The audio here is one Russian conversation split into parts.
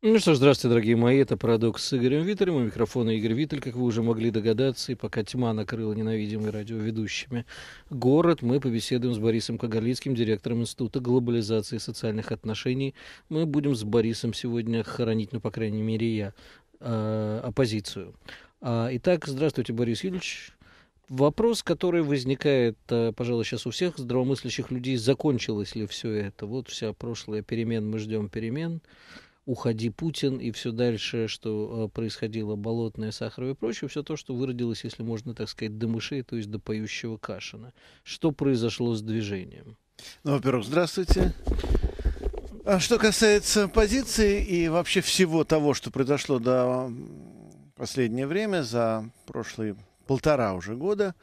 Ну что ж, здравствуйте, дорогие мои, это «Парадокс» с Игорем Виттелем, у микрофона Игорь Виттель, как вы уже могли догадаться, и пока тьма накрыла ненавидимыми радиоведущими город, мы побеседуем с Борисом Кагалицким, директором Института глобализации и социальных отношений. Мы будем с Борисом сегодня хоронить, ну, по крайней мере, я, а, оппозицию. А, итак, здравствуйте, Борис Юрьевич. Вопрос, который возникает, а, пожалуй, сейчас у всех здравомыслящих людей, закончилось ли все это? Вот вся прошлая перемен, мы ждем перемен уходи Путин и все дальше, что э, происходило, болотное, сахарое и прочее, все то, что выродилось, если можно так сказать, до мышей, то есть до поющего Кашина. Что произошло с движением? Ну, во-первых, здравствуйте. А что касается позиции и вообще всего того, что произошло до последнее время, за прошлые полтора уже года,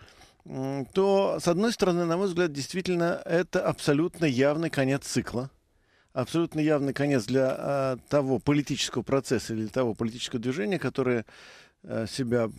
то, с одной стороны, на мой взгляд, действительно, это абсолютно явный конец цикла абсолютно явный конец для а, того политического процесса или того политического движения, которое а, себя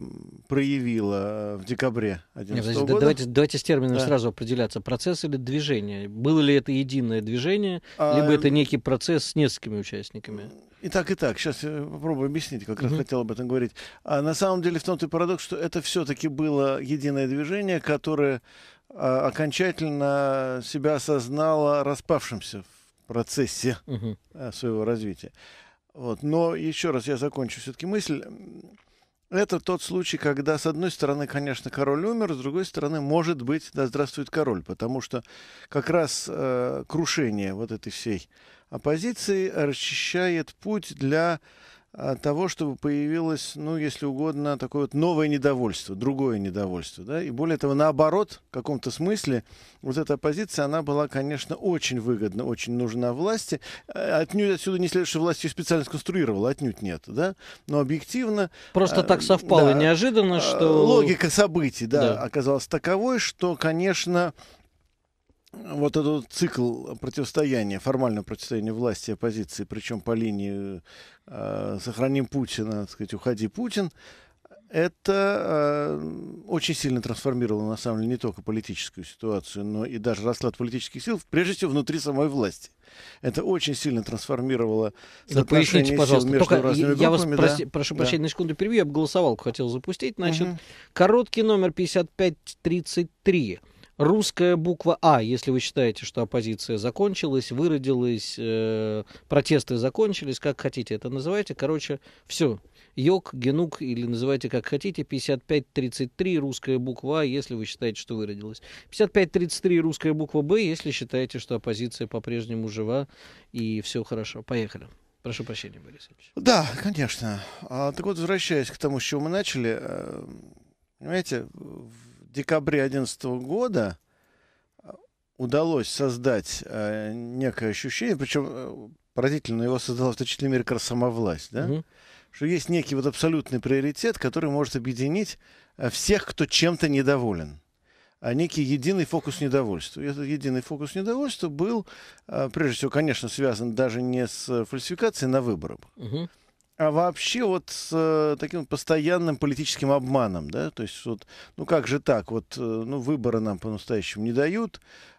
проявила в декабре 2011 года. Давайте, давайте с терминами да. сразу определяться. Процесс или движение? Было ли это единое движение, а, либо это некий процесс с несколькими участниками? И так, и так. Сейчас я попробую объяснить, как раз угу. хотел об этом говорить. А на самом деле в том-то и парадокс, что это все-таки было единое движение, которое а, окончательно себя осознало распавшимся в процессе угу. своего развития. Вот. Но еще раз я закончу все-таки мысль. Это тот случай, когда, с одной стороны, конечно, король умер, с другой стороны, может быть, да здравствует король, потому что как раз э, крушение вот этой всей оппозиции расчищает путь для а, того, чтобы появилось, ну, если угодно, такое вот новое недовольство, другое недовольство. Да? И более того, наоборот, в каком-то смысле, вот эта оппозиция, она была, конечно, очень выгодна, очень нужна власти. А, отнюдь отсюда не следует, что власть ее специально сконструировала, отнюдь нет. Да? Но объективно... Просто а, так совпало да, неожиданно, что... Логика событий, да, да, оказалась таковой, что, конечно, вот этот цикл противостояния, формального противостояния власти и оппозиции, причем по линии э, «сохраним Путина», так сказать, «уходи Путин», это э, очень сильно трансформировало, на самом деле, не только политическую ситуацию, но и даже расклад политических сил, прежде всего, внутри самой власти. Это очень сильно трансформировало да, поясните, сил пожалуйста, между только разными я, группами. Я вас, да? прошу да. прощения, на секунду перебью, я бы голосовалку хотел запустить. Значит, угу. короткий номер 5533 русская буква А, если вы считаете, что оппозиция закончилась, выродилась, э, протесты закончились, как хотите это называйте. Короче, все. Йог, Генук или называйте как хотите, 5533 русская буква А, если вы считаете, что выродилась. 5533 русская буква Б, если считаете, что оппозиция по-прежнему жива и все хорошо. Поехали. Прошу прощения, Борис Ильич. Да, конечно. А, так вот, возвращаясь к тому, с чего мы начали, э, понимаете, декабре 2011 года э, удалось создать э, некое ощущение, причем э, поразительно его создала в том числе сама власть, да? угу. что есть некий вот абсолютный приоритет, который может объединить э, всех, кто чем-то недоволен а некий единый фокус недовольства. И этот единый фокус недовольства был, прежде всего, конечно, связан даже не с фальсификацией на выборах, угу а вообще вот с э, таким постоянным политическим обманом, да, то есть вот, ну как же так, вот, э, ну выборы нам по-настоящему не дают,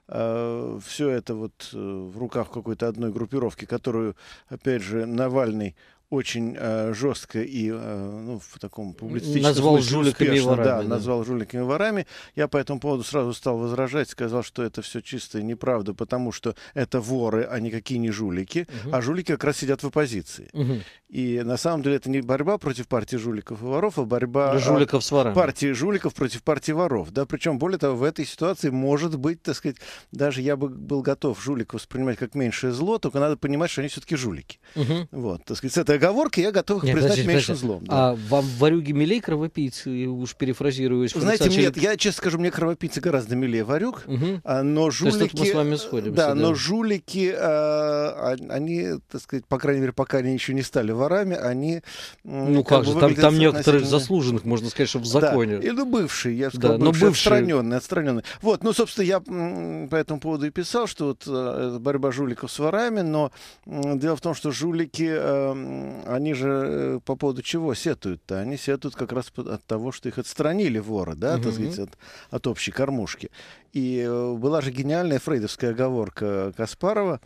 э, а, все это вот э, в руках какой-то одной группировки, которую, опять же, Навальный очень э, жестко и э, ну, в таком публицистическом назвал смысле жуликами успешно, ворами, да, да, назвал жуликами ворами. Я по этому поводу сразу стал возражать, сказал, что это все чистая неправда, потому что это воры, а никакие не жулики, угу. а жулики как раз сидят в оппозиции. Угу. И на самом деле это не борьба против партии жуликов и воров, а борьба э, жуликов с ворами. партии жуликов против партии воров. Да, причем более того, в этой ситуации может быть, так сказать, даже я бы был готов жуликов воспринимать как меньшее зло, только надо понимать, что они все-таки жулики. Угу. Вот, так сказать, это оговорке я готов их нет, признать подожди, меньшим подожди. злом. Да. А вам варюги милей кровопийцы, уж перефразируясь. Знаете, нет, я, честно скажу, мне кровопийцы гораздо милее варюг, угу. а, но жулики... То есть, мы с вами сходимся, да, да, но жулики, а, а, они, так сказать, по крайней мере, пока они еще не стали ворами, они... Ну как, как же, там, там некоторых заслуженных, можно сказать, что в законе. Да, или ну, бывшие, я бы сказал, да, бывшие, но бывшие... отстраненные, отстраненные. Вот, ну, собственно, я по этому поводу и писал, что вот э, борьба жуликов с ворами, но дело в том, что жулики э, они же э, по поводу чего сетуют-то? Они сетуют как раз от того, что их отстранили воры, да, угу. так сказать, от, от общей кормушки. И э, была же гениальная фрейдовская оговорка Каспарова,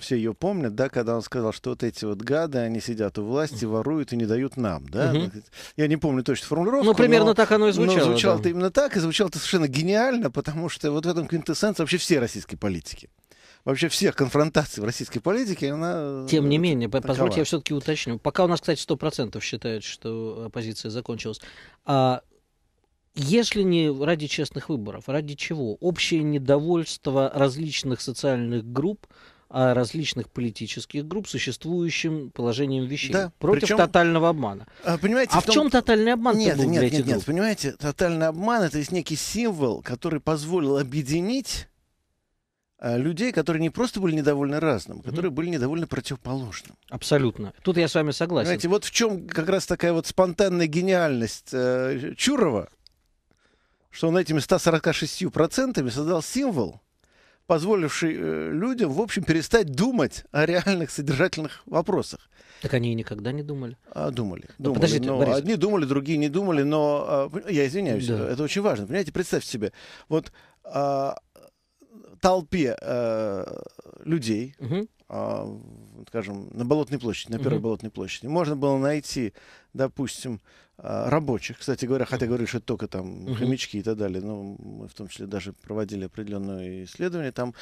все ее помнят, да, когда он сказал, что вот эти вот гады, они сидят у власти, воруют и не дают нам, да. Угу. Я не помню точно формулировку. Ну, примерно но, так оно и звучало. звучало-то да. именно так, и звучало-то совершенно гениально, потому что вот в этом квинтэссенция вообще все российские политики вообще всех конфронтаций в российской политике, она... Э, Тем не менее, такова. позвольте я все-таки уточню. Пока у нас, кстати, 100% считают, что оппозиция закончилась. А если не ради честных выборов, а ради чего? Общее недовольство различных социальных групп а различных политических групп существующим положением вещей да, против причем, тотального обмана. А, понимаете, а в, том... чем тотальный обман? Нет, был нет, для этих нет, групп? понимаете, тотальный обман это есть некий символ, который позволил объединить Э, людей, которые не просто были недовольны разным, которые были недовольны противоположным. Абсолютно. Тут я с вами согласен. Знаете, вот в чем как раз такая вот спонтанная гениальность э, Чурова, что он этими 146% создал символ, позволивший э, людям, в общем, перестать думать о реальных содержательных вопросах. Так они и никогда не думали. А, думали. Но ну, думали но Борис... Одни думали, другие не думали, но... А, я извиняюсь, да. это очень важно. Понимаете, представьте себе, вот... А, толпе э, людей, угу. э, скажем, на Болотной площади, на Первой угу. Болотной площади, можно было найти, допустим, э, рабочих, кстати говоря, хотя говорили, что только там угу. хомячки и так далее, но мы в том числе даже проводили определенное исследование там,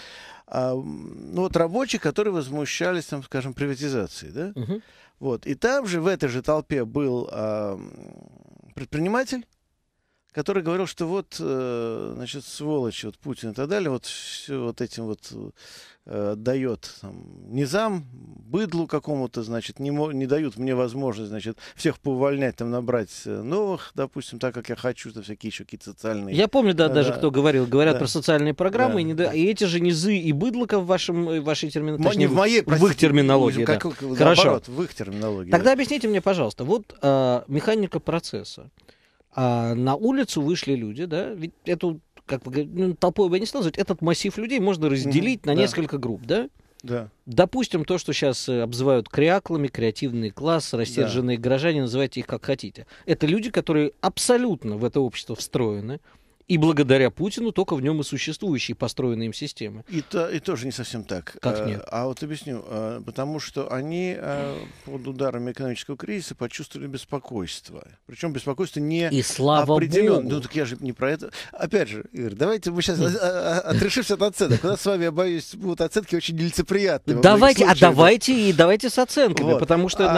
э, ну вот рабочих, которые возмущались там, скажем, приватизацией, да, угу. вот, и там же в этой же толпе был э, предприниматель, который говорил, что вот, э, значит, Сволочь, вот Путин и так далее, вот все вот этим вот э, дает там, низам, быдлу какому-то, значит, не, не дают мне возможность, значит, всех поувольнять, там, набрать э, новых, допустим, так, как я хочу, там, всякие еще какие-то социальные... Я помню, да, да даже да, кто говорил, говорят да, про социальные программы, да, и, не, да. и эти же низы и быдлока в вашем, вашей терминологии, Мо, точнее, в, моей, в их терминологии, как, да. Как, Хорошо. Наоборот, в их терминологии. Тогда да. объясните мне, пожалуйста, вот э, механика процесса а на улицу вышли люди, да, ведь эту, как ну, бы, ну, толпой бы я не стал называть, этот массив людей можно разделить mm на да. несколько групп, да? Да. Допустим, то, что сейчас э, обзывают кряклами, креативный класс, рассерженные да. горожане, называйте их как хотите. Это люди, которые абсолютно в это общество встроены, и благодаря Путину только в нем и существующие построенные им системы. И, то, и тоже не совсем так. Как э, нет? А, а вот объясню. А, потому что они а, под ударами экономического кризиса почувствовали беспокойство. Причем беспокойство не и слава определенно. Богу. Ну так я же не про это. Опять же, Игорь, давайте мы сейчас отрешимся от оценок. У нас с вами, я боюсь, будут оценки очень нелицеприятные. Давайте, а давайте и давайте с оценками, потому что а,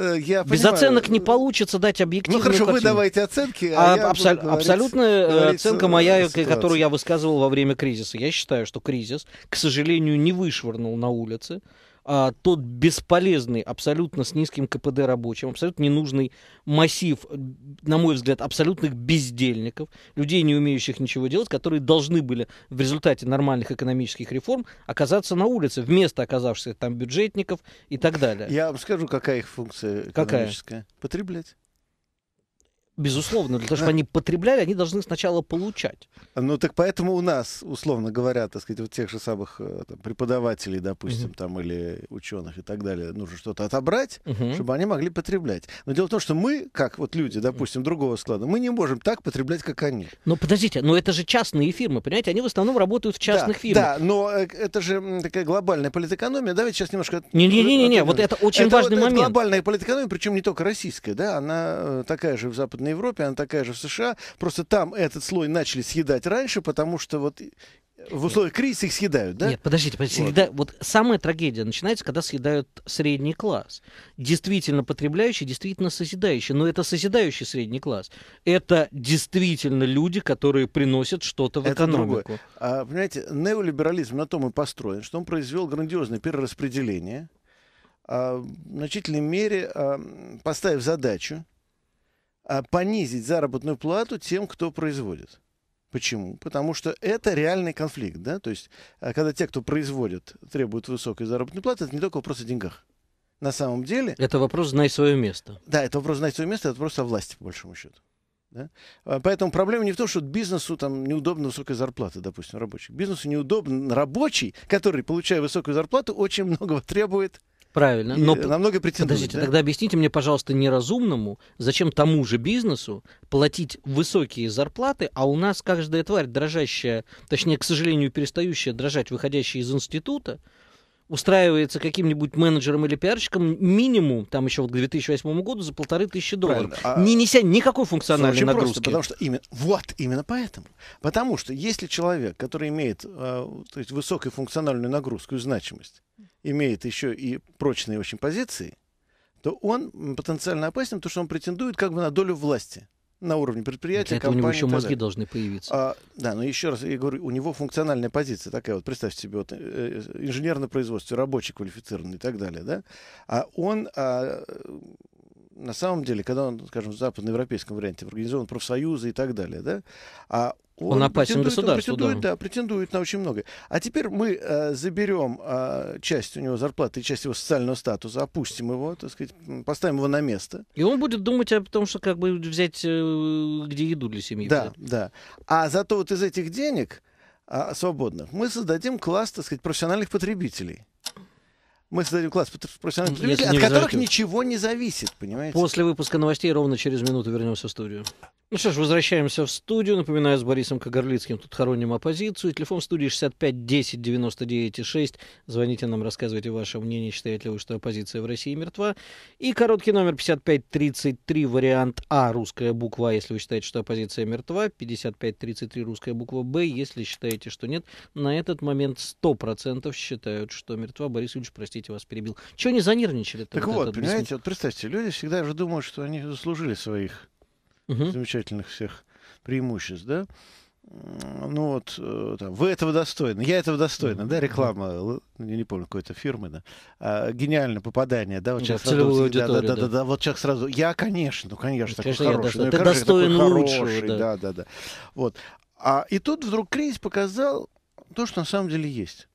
нам я без оценок не получится дать объективную Ну хорошо, картину. вы давайте оценки, а, а я абсол- абсолютно оценка моя, э, ситуации. которую я высказывал во время кризиса. Я считаю, что кризис, к сожалению, не вышвырнул на улице а, тот бесполезный, абсолютно с низким КПД рабочим, абсолютно ненужный массив, на мой взгляд, абсолютных бездельников, людей, не умеющих ничего делать, которые должны были в результате нормальных экономических реформ оказаться на улице, вместо оказавшихся там бюджетников и так далее. Я вам скажу, какая их функция экономическая. Какая? Потреблять. Безусловно, для того, чтобы они потребляли, они должны сначала получать. Ну так поэтому у нас, условно говоря, так сказать, вот тех же самых э, там, преподавателей, допустим, Uh -huh. там или ученых и так далее, нужно что-то отобрать, Uh -huh. чтобы они могли потреблять. Но дело в том, что мы, как вот люди, допустим, другого склада, мы не можем так потреблять, как они. Но ну, подождите, но это же частные фирмы, понимаете? Они в основном работают в частных да, фирмах. Да, но э, это же такая глобальная политэкономия. Давайте сейчас немножко... Не-не-не, вот это очень это, важный это, момент. Это глобальная политэкономия, причем не только российская, да, она э, такая же в западной Северной Европе, она такая же в США. Просто там этот слой начали съедать раньше, потому что вот в условиях кризиса их съедают, да? Нет, подождите, подождите. Вот. Съеда... вот самая трагедия начинается, когда съедают средний класс. Действительно потребляющий, действительно созидающий. Но это созидающий средний класс. Это действительно люди, которые приносят что-то в это экономику. А, понимаете, неолиберализм на том и построен, что он произвел грандиозное перераспределение, а, в значительной мере а, поставив задачу а, понизить заработную плату тем, кто производит. Почему? Потому что это реальный конфликт, да, то есть, а, когда те, кто производит, требуют высокой заработной платы, это не только вопрос о деньгах. На самом деле... Это вопрос «знай свое место». Да, это вопрос «знай свое место», это вопрос о власти, по большому счету. Да? А, поэтому проблема не в том, что бизнесу там неудобно высокой зарплаты, допустим, рабочих. Бизнесу неудобно рабочий, который, получая высокую зарплату, очень многого требует Правильно. Но намного претендует. Подождите, да? тогда объясните мне, пожалуйста, неразумному, зачем тому же бизнесу платить высокие зарплаты, а у нас каждая тварь дрожащая, точнее, к сожалению, перестающая дрожать, выходящая из института, устраивается каким-нибудь менеджером или пиарщиком минимум, там еще вот к 2008 году, за полторы тысячи долларов, Правильно. А не неся никакой функциональной Очень нагрузки. Просто, потому что именно, вот именно поэтому. Потому что если человек, который имеет э, то есть высокую функциональную нагрузку и значимость, имеет еще и прочные очень позиции, то он потенциально опасен, потому что он претендует как бы на долю власти на уровне предприятия. Для компании, у него еще мозги должны появиться. А, да, но еще раз я говорю, у него функциональная позиция такая вот, представьте себе, вот, э, э, инженер на производстве, рабочий квалифицированный и так далее, да, а он а, на самом деле, когда он, скажем, в западноевропейском варианте организован профсоюзы и так далее, да, а он, он опасен государству. Он претендует, да. да, претендует на очень многое. А теперь мы э, заберем э, часть у него зарплаты и часть его социального статуса, опустим его, так сказать, поставим его на место. И он будет думать о том, что как бы взять, э, где еду для семьи. Да, взять. да. А зато вот из этих денег э, свободных мы создадим класс, так сказать, профессиональных потребителей мы создадим класс профессиональных потребителей, от которых ничего не зависит, понимаете? После выпуска новостей ровно через минуту вернемся в студию. Ну что ж, возвращаемся в студию. Напоминаю, с Борисом Кагарлицким тут хороним оппозицию. Телефон в студии 65 10 99 6. Звоните нам, рассказывайте ваше мнение, считаете ли вы, что оппозиция в России мертва. И короткий номер 55 33, вариант А, русская буква а, если вы считаете, что оппозиция мертва. 55 33, русская буква Б, если считаете, что нет. На этот момент 100% считают, что мертва. Борис Юрьевич, простите простите, вас перебил. Чего не занервничали? Так вот, вот понимаете, бессмысленно? вот представьте, люди всегда же думают, что они заслужили своих угу. замечательных всех преимуществ, да? ну вот, э, там, вы этого достойны, я этого достойна, да, реклама, я не помню, какой-то фирмы, да, а, гениальное попадание, да, вот сейчас да, сразу, да, да, да, да, да, вот человек сразу, я, конечно, ну, конечно, такой конечно, хороший, достоин, ну, ты достоин такой лучшего, хороший, да. да, да, да, вот, а, и тут вдруг кризис показал то, что на самом деле есть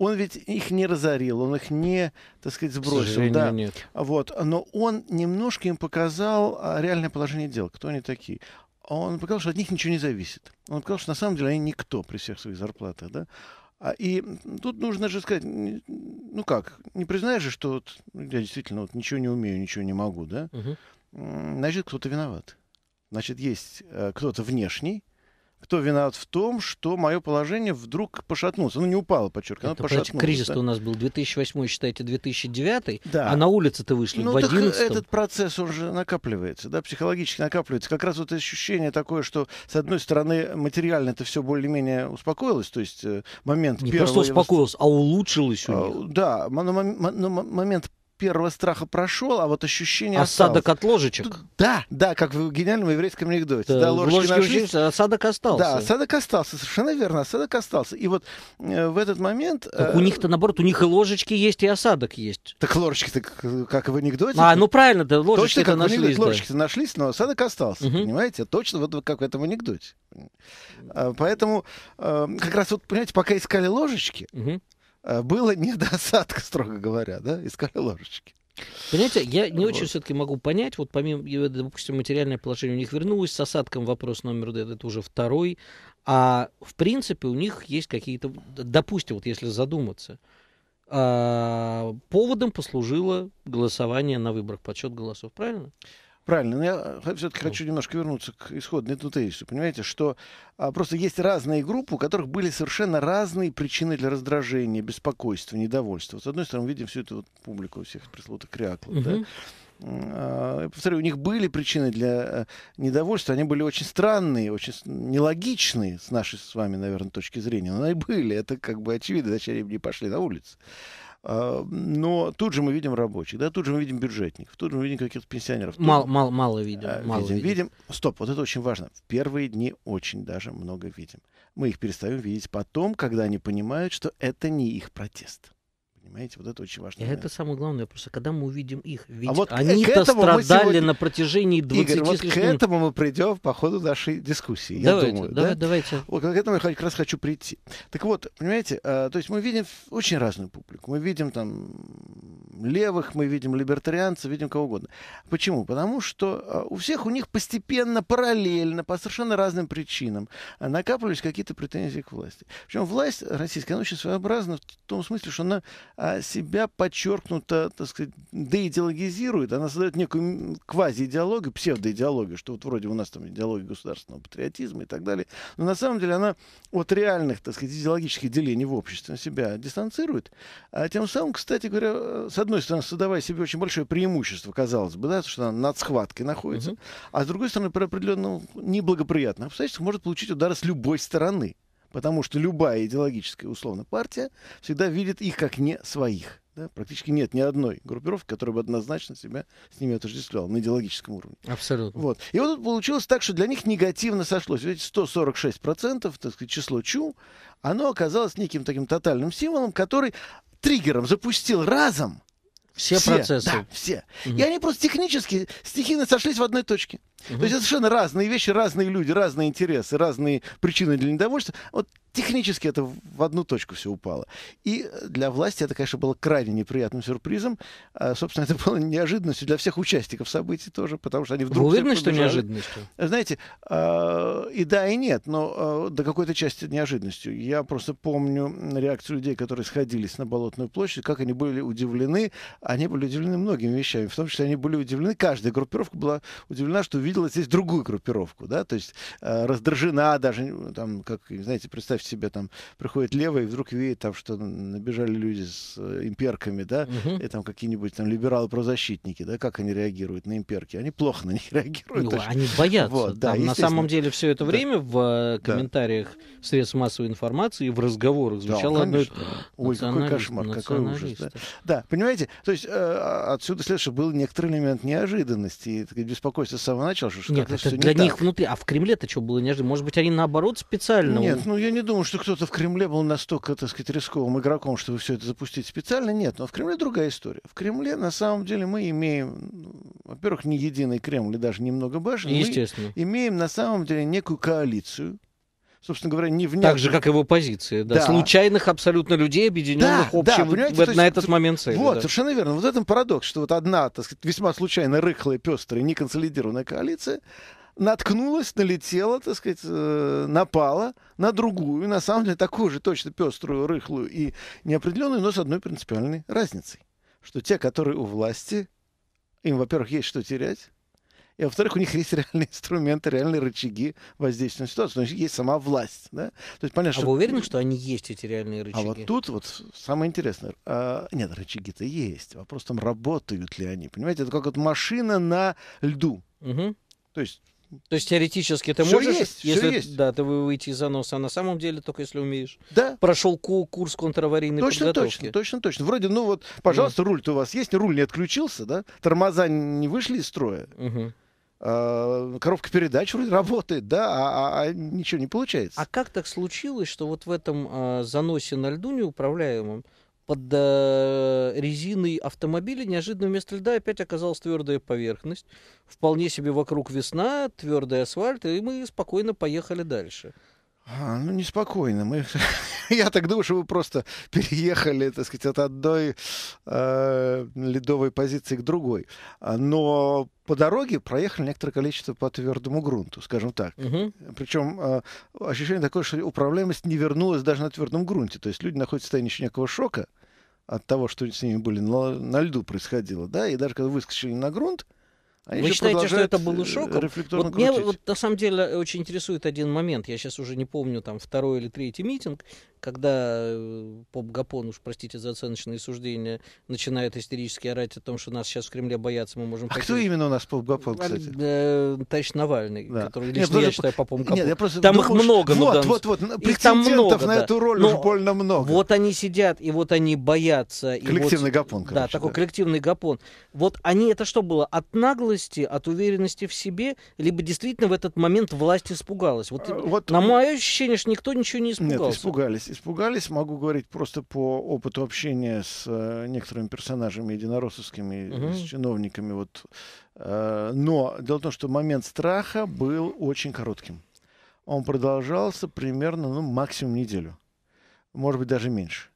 он ведь их не разорил, он их не, так сказать, сбросил. да. нет. Вот. Но он немножко им показал а, реальное положение дел, кто они такие он показал, что от них ничего не зависит. Он показал, что на самом деле они никто при всех своих зарплатах, да. А, и тут нужно же сказать, ну как, не признаешь же, что вот, я действительно вот ничего не умею, ничего не могу, да? Угу. Значит, кто-то виноват. Значит, есть э, кто-то внешний, кто виноват в том, что мое положение вдруг пошатнулось. Оно не упало, подчеркиваю, оно пошатнулось. кризис да? у нас был 2008, считайте, 2009, да. а на улице-то вышли ну, в 11 так э, этот процесс, уже накапливается, да, психологически накапливается. Как раз вот ощущение такое, что, с одной стороны, материально это все более-менее успокоилось, то есть э, момент не первого... Не просто успокоилось, а улучшилось у а, них. А, да, но момент первого страха прошел, а вот ощущение Осадок осталось. от ложечек? Да, да, как в гениальном еврейском анекдоте. Да, да ложечки ложечки нашлись, осадок остался. Да, осадок остался, совершенно верно, осадок остался. И вот э, в этот момент... Э, у них-то наоборот, у них и ложечки есть, и осадок есть. Так ложечки-то как в анекдоте. А, ну правильно, да, ложечки как нашлись. Да. Ложечки-то нашлись, но осадок остался, угу. понимаете? Точно вот как в этом анекдоте. Э, поэтому э, как раз вот, понимаете, пока искали ложечки, угу Э, было не до недостатка, строго говоря, да, искали ложечки. Понимаете, я не вот. очень все-таки могу понять, вот помимо, допустим, материальное положение у них вернулось, с осадком вопрос номер это уже второй, а в принципе у них есть какие-то, допустим, вот если задуматься, а, поводом послужило голосование на выборах, подсчет голосов, правильно? Правильно, но я э, все-таки ну. хочу немножко вернуться к исходной этому тезису. Понимаете, что а, просто есть разные группы, у которых были совершенно разные причины для раздражения, беспокойства, недовольства. с одной стороны, мы видим всю эту вот публику всех пресловутых кряклов, угу. да? А, я повторю, у них были причины для э, недовольства, они были очень странные, очень нелогичные с нашей с вами, наверное, точки зрения, но они были, это как бы очевидно, зачем они не пошли на улицу. А, но тут же мы видим рабочих, да, тут же мы видим бюджетников, тут же мы видим каких-то пенсионеров. тут... мал, мало видим, а, мало видим, видим. Видим. Стоп, вот это очень важно. В первые дни очень даже много видим. Мы их перестаем видеть потом, когда они понимают, что это не их протест. Понимаете, вот это очень важно. Это самое главное, просто когда мы увидим их, ведь а вот они-то страдали сегодня... на протяжении 20 Игорь, вот лет. к этому мы придем по ходу нашей дискуссии, давайте, я думаю. Давай, да? Давайте. Вот к этому я как раз хочу прийти. Так вот, понимаете, э, то есть мы видим очень разную публику. Мы видим там левых, мы видим либертарианцев, видим кого угодно. Почему? Потому что э, у всех у них постепенно, параллельно, по совершенно разным причинам накапливались какие-то претензии к власти. Причем власть российская, она очень своеобразна в том смысле, что она а, себя подчеркнуто, так сказать, деидеологизирует, она создает некую квази-идеологию, псевдоидеологию, что вот вроде у нас там идеология государственного патриотизма и так далее. Но на самом деле она от реальных, так сказать, идеологических делений в обществе на себя дистанцирует. А тем самым, кстати говоря, с одной стороны, создавая себе очень большое преимущество, казалось бы, да, что она над схваткой находится, угу. а с другой стороны, при определенном неблагоприятных обстоятельствах может получить удары с любой стороны. Потому что любая идеологическая, условно, партия всегда видит их как не своих. Да? Практически нет ни одной группировки, которая бы однозначно себя с ними отождествляла на идеологическом уровне. Абсолютно. Вот. И вот получилось так, что для них негативно сошлось. Ведь 146%, так сказать, число ЧУ, оно оказалось неким таким тотальным символом, который триггером запустил разом все, все процессы. Да, все. Угу. И они просто технически стихийно сошлись в одной точке. Угу. То есть это совершенно разные вещи, разные люди, разные интересы, разные причины для недовольства. Вот технически это в одну точку все упало. И э, для власти это, конечно, было крайне неприятным сюрпризом. А, собственно, это было неожиданностью для всех участников событий тоже, потому что они вдруг... Вы уверены, что неожиданностью? Знаете, э, и да, и нет, но э, до какой-то части неожиданностью. Я просто помню реакцию людей, которые сходились на Болотную площадь, как они были удивлены. Они были удивлены многими вещами, в том числе они были удивлены, каждая группировка была удивлена, что, увидела здесь другую группировку, да, то есть э, раздражена даже, э, там, как, знаете, представьте себе, там, приходит левый и вдруг видит там, что набежали люди с э, имперками, да, угу. и там какие-нибудь там либералы-правозащитники, да, как они реагируют на имперки, они плохо на них реагируют. Ну, они боятся, вот, да, там, на самом деле все это время да. в э, комментариях да. средств массовой информации и в разговорах звучало да, одно... Ой, какой кошмар, какой ужас. Да. да, понимаете, то есть э, отсюда следует, что был некоторый элемент неожиданности и беспокойства с самого начала, замечал, что Нет, это для не них так. внутри. А в Кремле-то что было нежели? Может быть, они наоборот специально... Нет, ну я не думаю, что кто-то в Кремле был настолько, так сказать, рисковым игроком, чтобы все это запустить специально. Нет, но в Кремле другая история. В Кремле, на самом деле, мы имеем, ну, во-первых, не единый Кремль даже немного башен. Естественно. Мы имеем, на самом деле, некую коалицию собственно говоря, не невнятно. Так же, как его позиции, да. да. Случайных абсолютно людей, объединенных да, общим да, вот, на этот момент цели. Вот, да. совершенно верно. Вот в этом парадокс, что вот одна, так сказать, весьма случайно рыхлая, пестрая, неконсолидированная коалиция наткнулась, налетела, так сказать, э, напала на другую, на самом деле такую же точно пеструю, рыхлую и неопределенную, но с одной принципиальной разницей. Что те, которые у власти, им, во-первых, есть что терять, и, во-вторых, у них есть реальные инструменты, реальные рычаги воздействия на ситуацию. Но есть сама власть. Да? То есть, понятно, а что... вы уверены, что они есть, эти реальные рычаги? А вот тут вот самое интересное. А, нет, рычаги-то есть. Вопрос там, работают ли они. Понимаете, это как вот машина на льду. Угу. То есть то есть теоретически ты все можешь, есть, если все есть. да, ты выйти из заноса, а на самом деле только если умеешь. Да. Прошел курс контраварийной точно, подготовки. Точно, точно, точно. Вроде, ну вот, пожалуйста, mm. руль-то у вас есть, руль не отключился, да? Тормоза не вышли из строя. Угу. Э, коробка передач вроде работает, да, а, а, а ничего не получается. А как так случилось, что вот в этом э, заносе на льду неуправляемом под э, резиной автомобиля неожиданно вместо льда опять оказалась твердая поверхность, вполне себе вокруг весна, твердый асфальт, и мы спокойно поехали дальше. А, ну, неспокойно. Мы... Я так думаю, что вы просто переехали, так сказать, от одной э, ледовой позиции к другой. А, но по дороге проехали некоторое количество по твердому грунту, скажем так. Угу. Причем э, ощущение такое, что управляемость не вернулась даже на твердом грунте. То есть люди находятся в состоянии еще некого шока от того, что с ними были на, на льду происходило. Да? И даже когда выскочили на грунт, э, они а Вы считаете, что это было шоком? Э, вот мне вот, на самом деле очень интересует один момент. Я сейчас уже не помню, там второй или третий митинг, когда э, Поп Гапон, уж простите за оценочные суждения, начинает истерически орать о том, что нас сейчас в Кремле боятся, мы можем... А потерять... кто именно у нас Поп Гапон, кстати? Э, товарищ Навальный, да. который лично нет, ну, я просто... считаю Попом Гапон. Нет, я просто там их много, вот, ну, вот, вот, их там много, на эту роль уже больно много. Вот они сидят, и вот они боятся. Коллективный и вот... Гапон, короче, Да, такой да. коллективный Гапон. Вот они, это что было, от наглости гордости, от уверенности в себе, либо действительно в этот момент власть испугалась? Вот, э, вот на мое ощущение, что никто ничего не испугался. Нет, испугались. Испугались, могу говорить просто по опыту общения с э, некоторыми персонажами единороссовскими, угу. с чиновниками. Вот. Э, но дело в том, что момент страха был очень коротким. Он продолжался примерно, ну, максимум неделю. Может быть, даже меньше.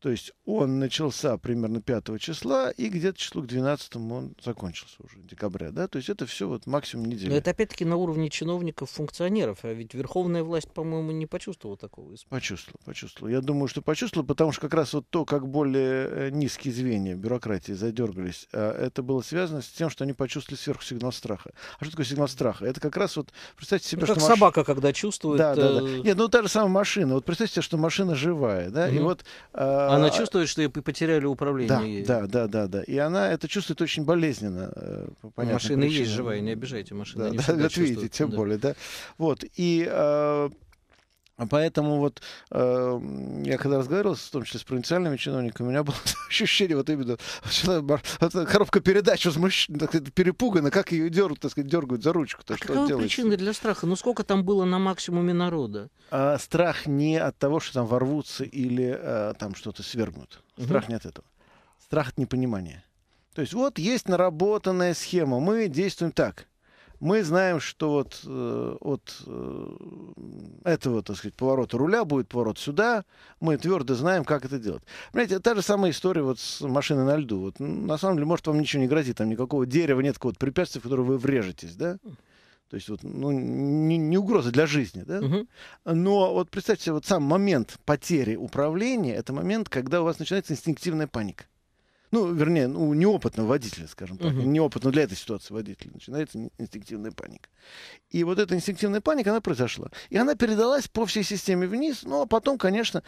То есть он начался примерно 5 числа, и где-то число к 12 он закончился уже, декабря. Да? То есть это все вот максимум недели. Но это опять-таки на уровне чиновников, функционеров. А ведь верховная власть, по-моему, не почувствовала такого. Почувствовала, почувствовала. Я думаю, что почувствовала, потому что как раз вот то, как более э, низкие звенья бюрократии задергались, а, это было связано с тем, что они почувствовали сверху сигнал страха. А что такое сигнал страха? Это как раз вот, представьте себе, ну, что... Как маш... собака, когда чувствует... Да, да, да. Э, Нет, ну та же самая машина. Вот представьте себе, что машина живая, да, угу. и вот а, она а, чувствует, что потеряли управление. Да, да, да, да, да. И она это чувствует очень болезненно. Э, Понятно, машина причинам. есть живая, не обижайте машину. Да, да, вот видите, тем да. более, да. Вот, и э, а поэтому вот э, я когда разговаривал, в том числе с провинциальными чиновниками, у меня было ощущение вот именно, вот, коробка передач возмущ... так перепугана, как ее дергают, так сказать, дергают за ручку. Так, а что какова причина для страха? Ну сколько там было на максимуме народа? А, страх не от того, что там ворвутся или а, там что-то свергнут. Страх угу. не от этого. Страх от непонимания. То есть вот есть наработанная схема, мы действуем так. Мы знаем, что вот э, от э, этого, так сказать, поворота руля будет поворот сюда. Мы твердо знаем, как это делать. Понимаете, та же самая история вот с машиной на льду. Вот, на самом деле, может, вам ничего не грозит. Там никакого дерева нет, какого-то препятствия, в которое вы врежетесь, да? То есть вот, ну, не, не угроза для жизни, да? Угу. Но вот представьте, вот сам момент потери управления, это момент, когда у вас начинается инстинктивная паника ну, вернее, у ну, неопытного водителя, скажем так, uh-huh. неопытного для этой ситуации водителя, начинается инстинктивная паника. И вот эта инстинктивная паника, она произошла. И она передалась по всей системе вниз, ну, а потом, конечно,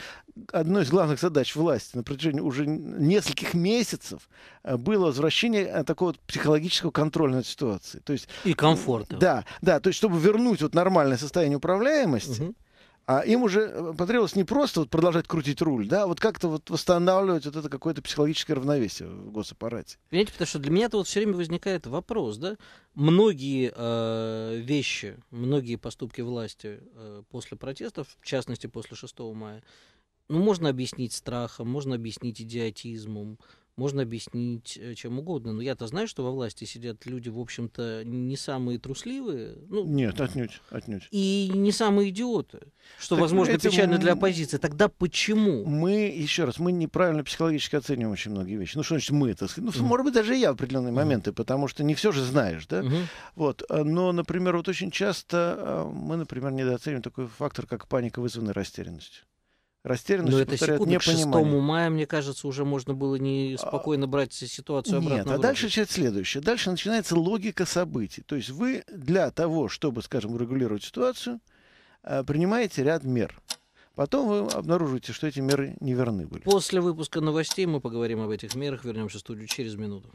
одной из главных задач власти на протяжении уже нескольких месяцев э, было возвращение э, такого психологического контроля над ситуацией. То есть, И комфорта. Да, да, то есть, чтобы вернуть вот нормальное состояние управляемости, uh-huh а им уже э, потребовалось не просто вот продолжать крутить руль, да, а вот как-то вот восстанавливать вот это какое-то психологическое равновесие в госаппарате. Понимаете, потому что для меня это вот все время возникает вопрос, да, многие э, вещи, многие поступки власти э, после протестов, в частности после 6 мая, ну, можно объяснить страхом, можно объяснить идиотизмом, можно объяснить э, чем угодно. Но я-то знаю, что во власти сидят люди, в общем-то, не самые трусливые. Ну, Нет, отнюдь, отнюдь. И не самые идиоты, что, так возможно, это печально для оппозиции. Тогда почему? Мы, еще раз, мы неправильно психологически оцениваем очень многие вещи. Ну, что значит мы, это? Ну, mm может быть, даже я в определенные mm моменты, потому что не все же знаешь, да? Mm-hmm. Вот. Э, но, например, вот очень часто э, мы, например, недооцениваем такой фактор, как паника, вызванная растерянностью растерянность. Но это секунды, к 6 мая, мне кажется, уже можно было не а, спокойно брать ситуацию обратно. Нет, а дальше начинается следующее. Дальше начинается логика событий. То есть вы для того, чтобы, скажем, регулировать ситуацию, э, принимаете ряд мер. Потом вы обнаруживаете, что эти меры неверны были. После выпуска новостей мы поговорим об этих мерах. Вернемся в студию через минуту.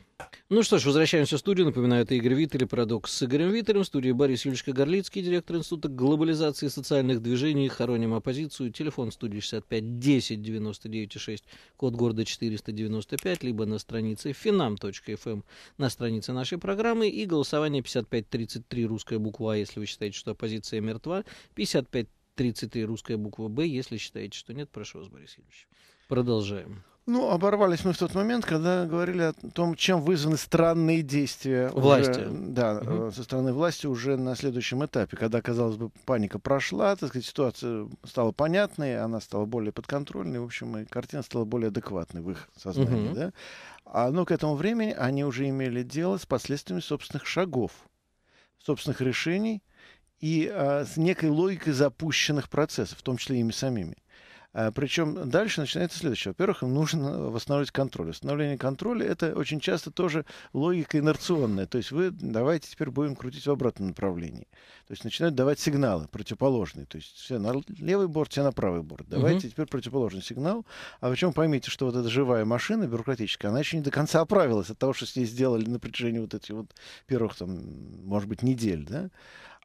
Ну что ж, возвращаемся в студию. Напоминаю, это Игорь Виттель и «Парадокс» с Игорем Виттелем. В студии Борис Юльевич Горлицкий, директор Института глобализации и социальных движений. Хороним оппозицию. Телефон студии 65 10 99 6, код города 495, либо на странице finam.fm, эм, на странице нашей программы. И голосование 5533, русская буква А, если вы считаете, что оппозиция мертва. 5533, русская буква Б, если считаете, что нет. Прошу вас, Борис Юльевич. Продолжаем. Ну, оборвались мы в тот момент, когда говорили о том, чем вызваны странные действия власти. Уже, да, угу. со стороны власти уже на следующем этапе, когда, казалось бы, паника прошла, так сказать, ситуация стала понятной, она стала более подконтрольной, в общем, и картина стала более адекватной в их сознании. Угу. Да? А, но к этому времени они уже имели дело с последствиями собственных шагов, собственных решений и а, с некой логикой запущенных процессов, в том числе ими самими. А, причем дальше начинается следующее. Во-первых, им нужно восстанавливать контроль. Восстановление контроля – это очень часто тоже логика инерционная. То есть вы давайте теперь будем крутить в обратном направлении. То есть начинают давать сигналы противоположные. То есть все на левый борт, все на правый борт. Давайте угу. теперь противоположный сигнал. А причем поймите, что вот эта живая машина бюрократическая, она еще не до конца оправилась от того, что с ней сделали на протяжении вот этих вот первых, там, может быть, недель. Да?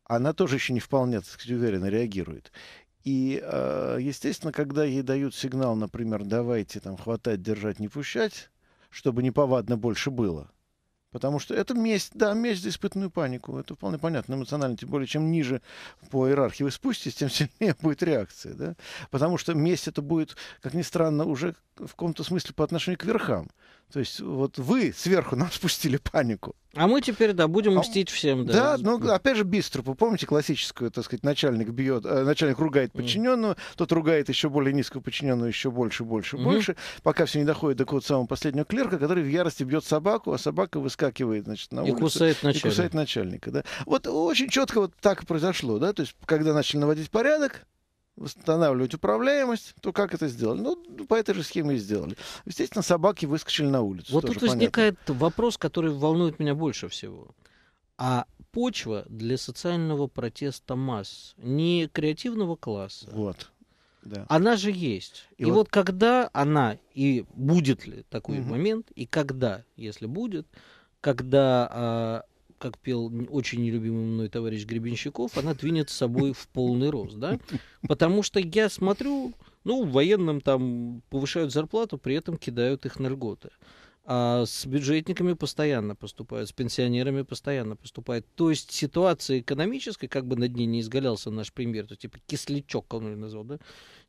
она тоже еще не вполне, так сказать, уверенно реагирует. И, а, естественно, когда ей дают сигнал, например, давайте там хватать, держать, не пущать, чтобы неповадно больше было, Потому что это месть, да, месть за испытанную панику. Это вполне понятно эмоционально. Тем более, чем ниже по иерархии вы спуститесь, тем сильнее будет реакция. Да? Потому что месть это будет, как ни странно, уже в каком-то смысле по отношению к верхам. То есть вот вы сверху нам спустили панику. А мы теперь, да, будем а мстить а, всем, да. Да, но ну, опять же бистро, вы помните классическую, так сказать, начальник бьет, э, начальник ругает подчиненного, mm. тот ругает еще более низкую подчиненную еще больше, больше, mm-hmm. больше, пока все не доходит до какого-то самого последнего клерка, который в ярости бьет собаку, а собака выскакивает, значит, на улицу. И кусает начальника. И кусает начальника, да. Вот очень четко вот так и произошло, да, то есть когда начали наводить порядок, восстанавливать управляемость, то как это сделали? Ну, по этой же схеме и сделали. Естественно, собаки выскочили на улицу. Вот тут возникает вопрос, который волнует меня больше всего. А почва для социального протеста масс, не креативного класса. Вот. Да. Она же есть. И, и вот... вот когда она, и будет ли такой угу. момент, и когда, если будет, когда а, как пел очень нелюбимый мной товарищ Гребенщиков, она двинет с собой в полный рост, да? Потому что я смотрю, ну, военным там повышают зарплату, при этом кидают их на льготы. А с бюджетниками постоянно поступают, с пенсионерами постоянно поступают. То есть ситуация экономическая, как бы на дне не изгалялся наш премьер, то типа кислячок, он ее назвал, да,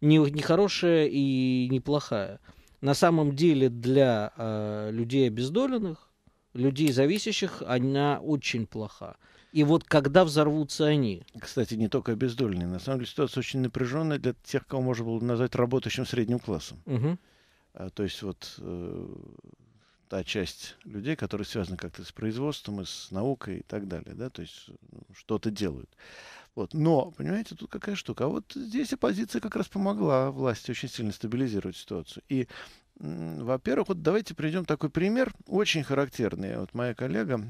не, не и неплохая. На самом деле для э, людей обездоленных людей зависящих, она очень плоха. И вот когда взорвутся они? Кстати, не только обездоленные. На самом деле ситуация очень напряженная для тех, кого можно было назвать работающим средним классом. Угу. А, то есть вот э, та часть людей, которые связаны как-то с производством, и с наукой и так далее. Да? То есть ну, что-то делают. Вот. Но, понимаете, тут какая штука. А вот здесь оппозиция как раз помогла власти очень сильно стабилизировать ситуацию. И во-первых, вот давайте приведем такой пример, очень характерный. Вот моя коллега,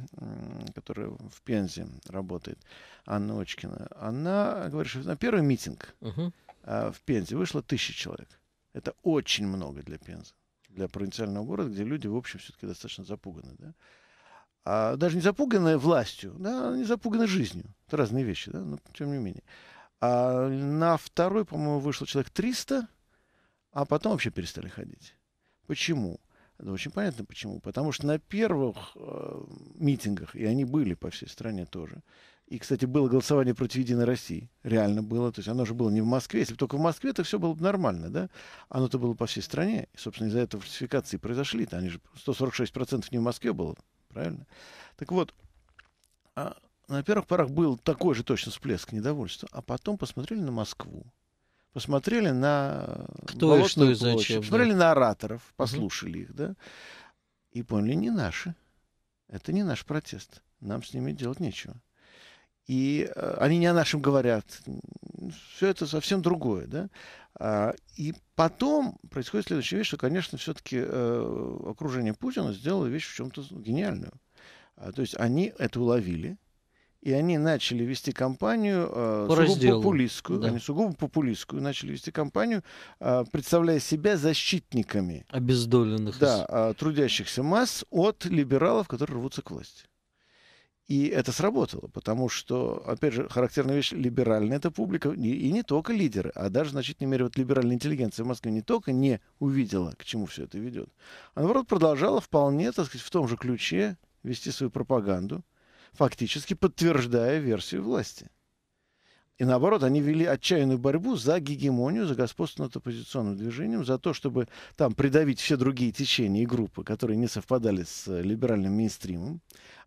которая в Пензе работает, Анна Очкина, она говорит, что на первый митинг а, в Пензе вышло тысяча человек. Это очень много для Пензы, для провинциального города, где люди, в общем, все-таки достаточно запуганы. Да? А даже не запуганы властью, да, не запуганы жизнью. Это разные вещи, да, но тем не менее. А на второй, по-моему, вышло человек 300, а потом вообще перестали ходить. Почему? Это очень понятно почему. Потому что на первых э, митингах, и они были по всей стране тоже, и, кстати, было голосование против «Единой России». Реально было. То есть оно же было не в Москве. Если бы только в Москве, то все было бы нормально, да? Оно-то было по всей стране. И, собственно, из-за этого фальсификации произошли. -то. Они же 146% не в Москве было. Правильно? Так вот, а на первых порах был такой же точно всплеск недовольства. А потом посмотрели на Москву посмотрели на Кто Болотную и что и зачем, площадь, да. на ораторов, послушали угу. их, да, и поняли, не наши. Это не наш протест. Нам с ними делать нечего. И э, они не о нашем говорят. Все это совсем другое, да. А, и потом происходит следующая вещь, что, конечно, все-таки э, окружение Путина сделало вещь в чем-то гениальную. А, то есть они это уловили, и они начали вести кампанию э, сугубо популистскую. Да. Они сугубо популистскую начали вести кампанию, э, представляя себя защитниками обездоленных, да, э, трудящихся масс от либералов, которые рвутся к власти. И это сработало, потому что, опять же, характерная вещь, либеральная эта публика, и, и не только лидеры, а даже, в значительной мере, вот либеральная интеллигенция в Москве не только не увидела, к чему все это ведет, а, наоборот, продолжала вполне, так сказать, в том же ключе вести свою пропаганду – фактически подтверждая версию власти. И наоборот, они вели отчаянную борьбу за гегемонию, за господство над оппозиционным движением, за то, чтобы там придавить все другие течения и группы, которые не совпадали с э, либеральным мейнстримом.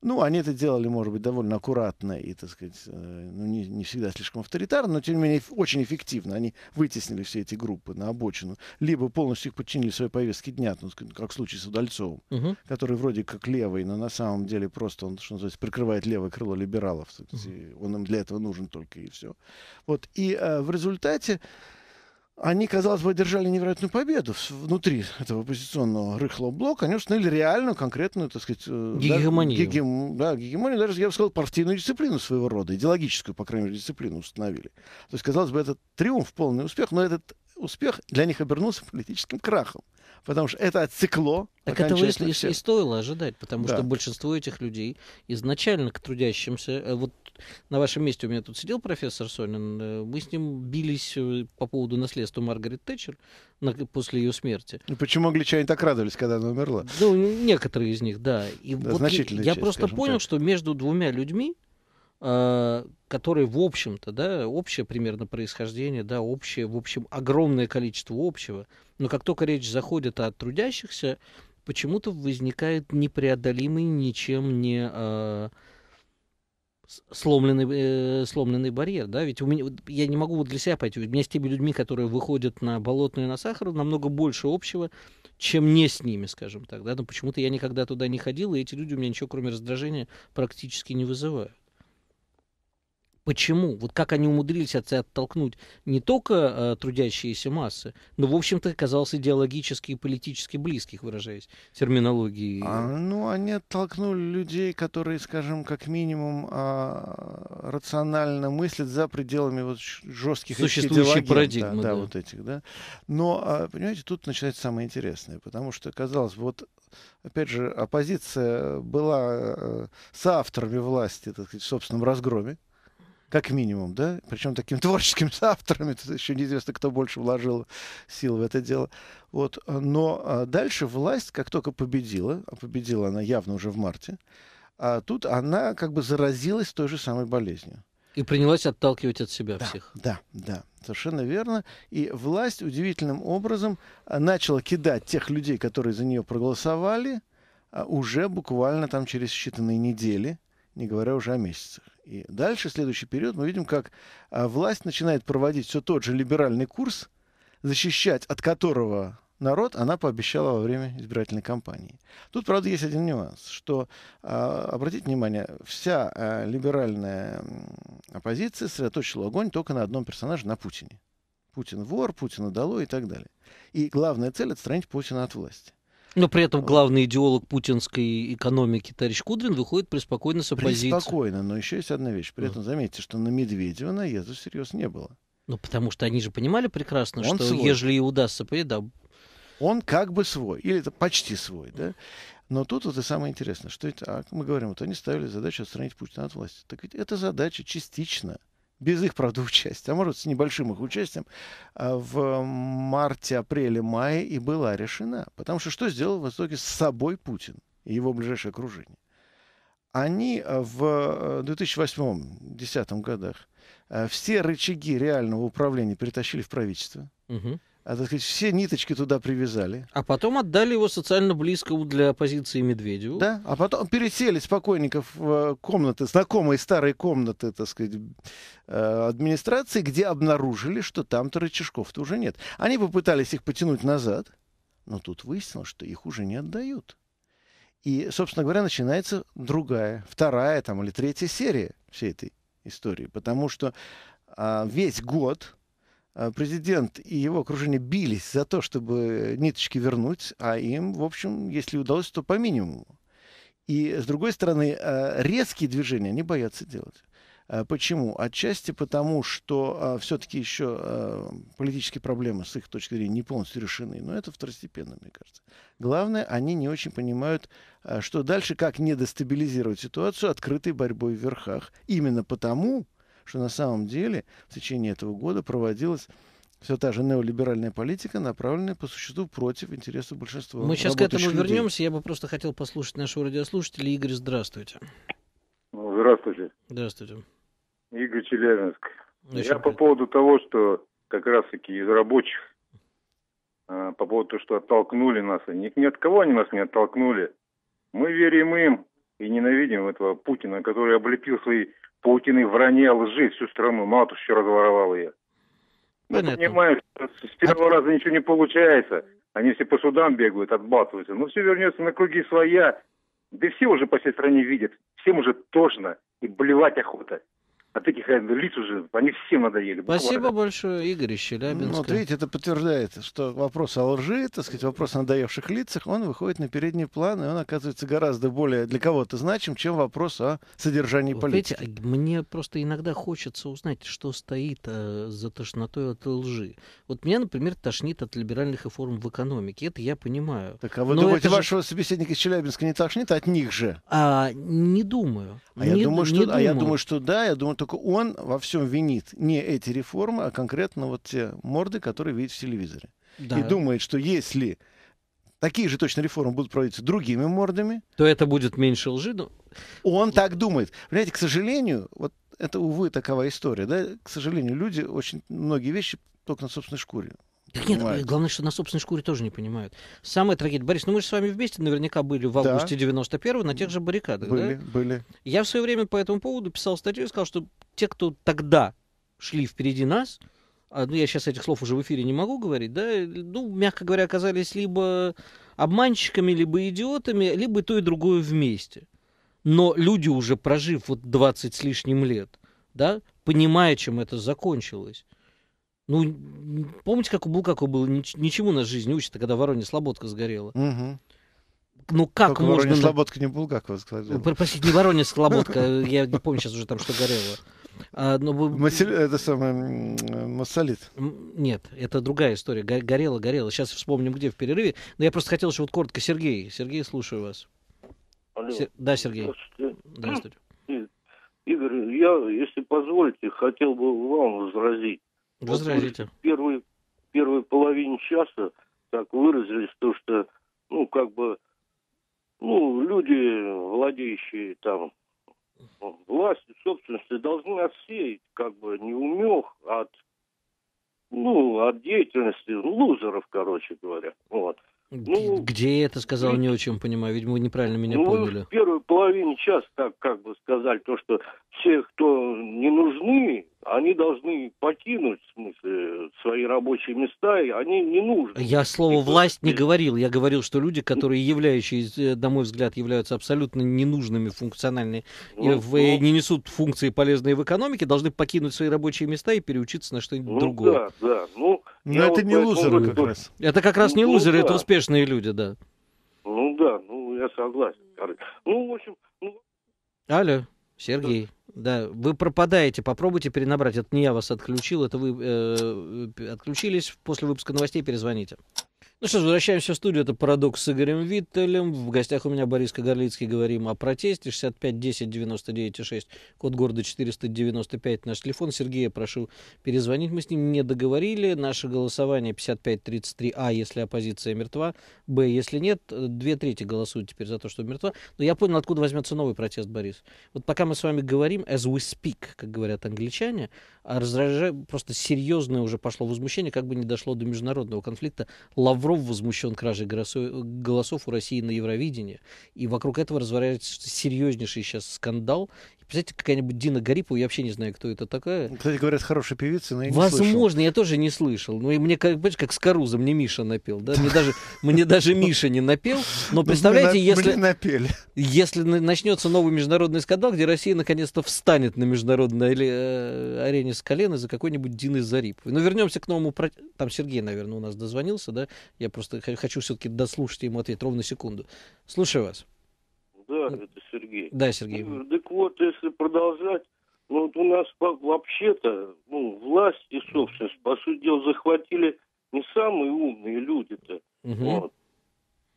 Ну, они это делали, может быть, довольно аккуратно и, так сказать, э, ну, не, не всегда слишком авторитарно, но, тем не менее, очень эффективно. Они вытеснили все эти группы на обочину, либо полностью их подчинили своей повестке дня, ну, как в случае с Удальцовым, угу. который вроде как левый, но на самом деле просто он, что называется, прикрывает левое крыло либералов. Угу. Он им для этого нужен только и все. Вот. И э, в результате они, казалось бы, одержали невероятную победу внутри этого оппозиционного рыхлого блока. Они установили реальную, конкретную, так сказать... Э, гегемонию. Да, гегем, да, гегемонию, даже, я бы сказал, партийную дисциплину своего рода, идеологическую, по крайней мере, дисциплину установили. То есть, казалось бы, это триумф, полный успех, но этот успех для них обернулся политическим крахом потому что это отсекло. Так этого и, и, и стоило ожидать, потому да. что большинство этих людей изначально к трудящимся, э, вот на вашем месте у меня тут сидел профессор Сонин, э, мы с ним бились э, по поводу наследства Маргарет Тэтчер на, после ее смерти. Ну, почему англичане так радовались, когда она умерла? Ну, некоторые из них, да. И да, вот я, я часть, просто понял, так. что между двумя людьми, Э, которые, в общем-то, да, общее примерно происхождение, да, общее, в общем, огромное количество общего, но как только речь заходит о трудящихся, почему-то возникает непреодолимый, ничем не э, сломленный, э, сломленный барьер, да, ведь у меня, я не могу вот для себя пойти, у меня с теми людьми, которые выходят на болотную и на сахар, намного больше общего, чем не с ними, скажем так, да, но почему-то я никогда туда не ходил, и эти люди у меня ничего, кроме раздражения, практически не вызывают. Почему? Вот как они умудрились от оттолкнуть не только э, трудящиеся массы, но, в общем-то, казалось, идеологически и политически близких, выражаясь терминологией. А, ну, они оттолкнули людей, которые, скажем, как минимум э, рационально мыслят за пределами вот жестких Существующих парадигм, Да, да, вот этих, да. Но, э, понимаете, тут начинается самое интересное, потому что, казалось, вот опять же, оппозиция была э, соавторами власти, так сказать, в собственном разгроме как минимум, да, причем таким творческими авторами, тут еще неизвестно, кто больше вложил сил в это дело. Вот. Но а, дальше власть, как только победила, а победила она явно уже в марте, а тут она как бы заразилась той же самой болезнью. И принялась отталкивать от себя да, всех. Да, да, совершенно верно. И власть удивительным образом а, начала кидать тех людей, которые за нее проголосовали, а, уже буквально там через считанные недели не говоря уже о месяцах. И дальше, следующий период, мы видим, как а, власть начинает проводить все тот же либеральный курс, защищать от которого народ она пообещала во время избирательной кампании. Тут, правда, есть один нюанс, что, а, обратите внимание, вся а, либеральная оппозиция сосредоточила огонь только на одном персонаже, на Путине. Путин вор, Путин удало и так далее. И главная цель – отстранить Путина от власти. Но при этом главный идеолог путинской экономики товарищ Кудрин выходит преспокойно с оппозиции. Преспокойно, но еще есть одна вещь. При этом заметьте, что на Медведева наезда всерьез не было. Ну, потому что они же понимали прекрасно, Он что свой. ежели и удастся, да. Он как бы свой, или это почти свой, да? Но тут вот и самое интересное, что это, а мы говорим, вот они ставили задачу отстранить Путина от власти. Так ведь эта задача частично – без их, правда, участия, а может, с небольшим их участием, а, в марте, апреле, мае и была решена. Потому что что сделал в итоге с собой Путин и его ближайшее окружение? Они э, в 2008-2010 э, годах э, все рычаги реального управления перетащили в правительство. Угу а, так сказать, все ниточки туда привязали. А потом отдали его социально близкому для оппозиции Медведеву. Да, а потом пересели спокойников в э, комнаты, знакомые старые комнаты, так сказать, э, администрации, где обнаружили, что там-то рычажков-то уже нет. Они попытались их потянуть назад, но тут выяснилось, что их уже не отдают. И, собственно говоря, начинается другая, вторая там, или третья серия всей этой истории, потому что а, весь год Э, президент и его окружение бились за то, чтобы э, ниточки вернуть, а им, в общем, если удалось, то по минимуму. И, с другой стороны, э, резкие движения они боятся делать. Почему? Отчасти потому, что все-таки еще политические проблемы с их точки зрения не полностью решены. Но это второстепенно, мне кажется. Главное, они не очень понимают, что дальше, как не дестабилизировать ситуацию открытой борьбой в верхах. Именно потому, что на самом деле в течение этого года проводилась все та же неолиберальная политика, направленная по существу против интересов большинства. Мы сейчас к этому людей. вернемся. Я бы просто хотел послушать нашего радиослушателя. Игорь, здравствуйте. Ну, здравствуйте. Здравствуйте. Игорь Челябинск. Ну, Я по поводу того, что как раз-таки из рабочих, а, по поводу того, что оттолкнули нас, ни от кого они нас не оттолкнули. Мы верим им, и ненавидим этого Путина, который облепил своей паутиной вранья, лжи всю страну. Мало того, что разворовал ее. Мы что с первого а раза ничего не получается. Они все по судам бегают, отбатываются. Но все вернется на круги своя. Да и все уже по всей стране видят. Всем уже тошно и блевать охота от а этих э, лиц уже, они все надоели. Спасибо большое, Игорь из Челябинска. Ну, вот видите, это подтверждает, что вопрос о лжи, так сказать, вопрос о надоевших лицах, он выходит на передний план, и он оказывается гораздо более для кого-то значим, чем вопрос о содержании Вы политики. Видите, а мне просто иногда хочется узнать, что стоит э, за тошнотой от лжи. Вот меня, например, тошнит от либеральных реформ в экономике, это я понимаю. Так, а вы Но думаете, вашего же... собеседника из Челябинска не тошнит от них же? А, не думаю. А, не, а я думаю, что, не думаю. а я думаю, что да, я думаю, только он во всем винит не эти реформы, а конкретно вот те морды, которые видит в телевизоре. Да. И думает, что если такие же точно реформы будут проводиться другими мордами, то это будет меньше лжи. Но... Он так думает. Понимаете, к сожалению, вот это, увы, такова история. Да? К сожалению, люди очень многие вещи только на собственной шкуре так нет, понимают. главное, что на собственной шкуре тоже не понимают. Самая трагедия. Борис, ну мы же с вами вместе наверняка были в августе да. 91-го на тех же баррикадах, были, да? Были, Я в свое время по этому поводу писал статью и сказал, что те, кто тогда шли впереди нас, а, ну я сейчас этих слов уже в эфире не могу говорить, да, ну, мягко говоря, оказались либо обманщиками, либо идиотами, либо и то, и другое вместе. Но люди, уже прожив вот 20 с лишним лет, да, понимая, чем это закончилось, ну, помните, как был, какой был? Нич- ничему нас жизнь не учит, а когда Воронья Слободка сгорела. Угу. Ну как Только можно... воронеж Слободка не был, как Булгакова сказал. Э, простите, не воронеж Слободка, э, я не помню сейчас уже там, что горело. А, но... Массель... Это самое, э, массолит. Нет, это другая история. Горело, горело. Сейчас вспомним, где в перерыве. Но я просто хотел еще вот коротко, Сергей. Сергей, слушаю вас. Алло. Да, Сергей. Здравствуйте. Да, Игорь, я, если позволите, хотел бы вам возразить. Возразите. Вот, первую, первую половину часа так выразились, то, что, ну, как бы, ну, люди, владеющие там властью, собственностью, должны отсеять, как бы, не умех от, ну, от деятельности лузеров, короче говоря. Вот. Ну, Где я это сказал, ну, не очень понимаю. Видимо, вы неправильно меня ну, поняли. в первую половину час так как бы сказали, то, что все, кто не нужны, они должны покинуть, в смысле, свои рабочие места, и они не нужны. Я слово «власть» не говорил. Я говорил, что люди, которые, являющиеся, на мой взгляд, являются абсолютно ненужными функциональными, ну, в, ну, не несут функции полезные в экономике, должны покинуть свои рабочие места и переучиться на что-нибудь ну, другое. Да, да. Ну, но ну, я это вот не лузеры как раз. Это как раз ну, не лузеры, ну, это успешные люди, да. Ну да, ну я согласен. Ну, в общем... Ну... Алло, Сергей. Да, вы пропадаете, попробуйте перенабрать. Это не я вас отключил, это вы э, э отключились. После выпуска новостей перезвоните. Ну что ж, возвращаемся в студию. Это «Парадокс» с Игорем Виттелем. В гостях у меня Борис Кагарлицкий. Говорим о протесте. 65 10 99 6. Код города 495. Наш телефон. Сергея прошу перезвонить. Мы с ним не договорили. Наше голосование 55-33. А, если оппозиция мертва. Б, если нет. Две трети голосуют теперь за то, что мертва. Но я понял, откуда возьмется новый протест, Борис. Вот пока мы с вами говорим, as we speak, как говорят англичане, а просто серьезное уже пошло возмущение, как бы не дошло до международного конфликта. Лавров Лавров возмущен кражей голосов у России на Евровидении. И вокруг этого разворачивается серьезнейший сейчас скандал. Представляете, какая-нибудь Дина Гарипова, я вообще не знаю, кто это такая. Кстати, говорят, хорошая певица, но я не Возможно, слышал. я тоже не слышал. Ну, и мне, как, понимаешь, как с Карузом, мне Миша напел, да? Мне даже, мне даже Миша не напел. Но представляете, если... Если начнется новый международный скандал, где Россия наконец-то встанет на международной э, арене с колена за какой-нибудь Дины Зариповой. Но вернемся к новому... Там Сергей, наверное, у нас дозвонился, да? Я просто хочу все-таки дослушать ему ответ ровно секунду. Слушаю вас да, это Сергей. Да, Сергей. Ну, так вот, если продолжать, ну, вот у нас вообще-то ну, власть и собственность, по сути дела, захватили не самые умные люди-то. Угу. Вот.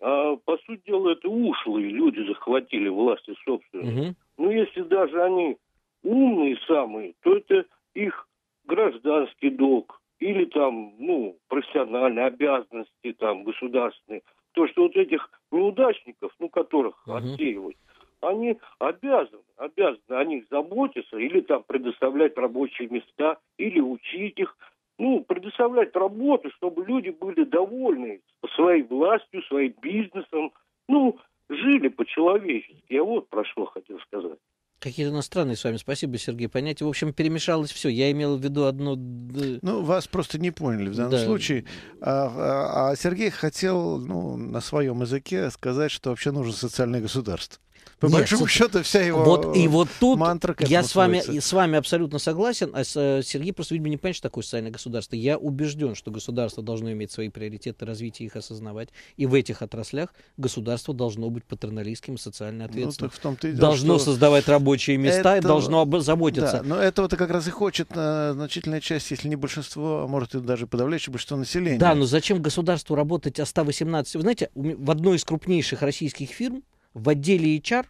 А, по сути дела, это ушлые люди захватили власть и собственность. Угу. Ну, если даже они умные самые, то это их гражданский долг или там, ну, профессиональные обязанности там государственные – то, что вот этих неудачников, ну, которых угу. отсеивают, они обязаны, обязаны о них заботиться или там предоставлять рабочие места, или учить их, ну, предоставлять работу, чтобы люди были довольны своей властью, своим бизнесом, ну, жили по-человечески. Я а вот про что хотел сказать. Какие-то иностранные с вами. Спасибо, Сергей. Понятие, в общем, перемешалось все. Я имел в виду одно... Ну, вас просто не поняли в данном да. случае. А, а, а Сергей хотел ну, на своем языке сказать, что вообще нужно социальное государство. По Нет, большому счету вся его вот, и вот тут мантра я с вами, с вами абсолютно согласен, а э, Сергей просто, видимо, не понимает, что такое социальное государство. Я убежден, что государство должно иметь свои приоритеты, развитие их осознавать. И в этих отраслях государство должно быть патерналистским и социально ну, ответственным. Ну, -то дело, должно что... создавать рабочие места это... и должно об... заботиться. Да, но этого-то как раз и хочет а, значительная часть, если не большинство, а может и даже подавляющее большинство населения. Да, но зачем государству работать о 118? Вы знаете, в одной из крупнейших российских фирм, в отделе HR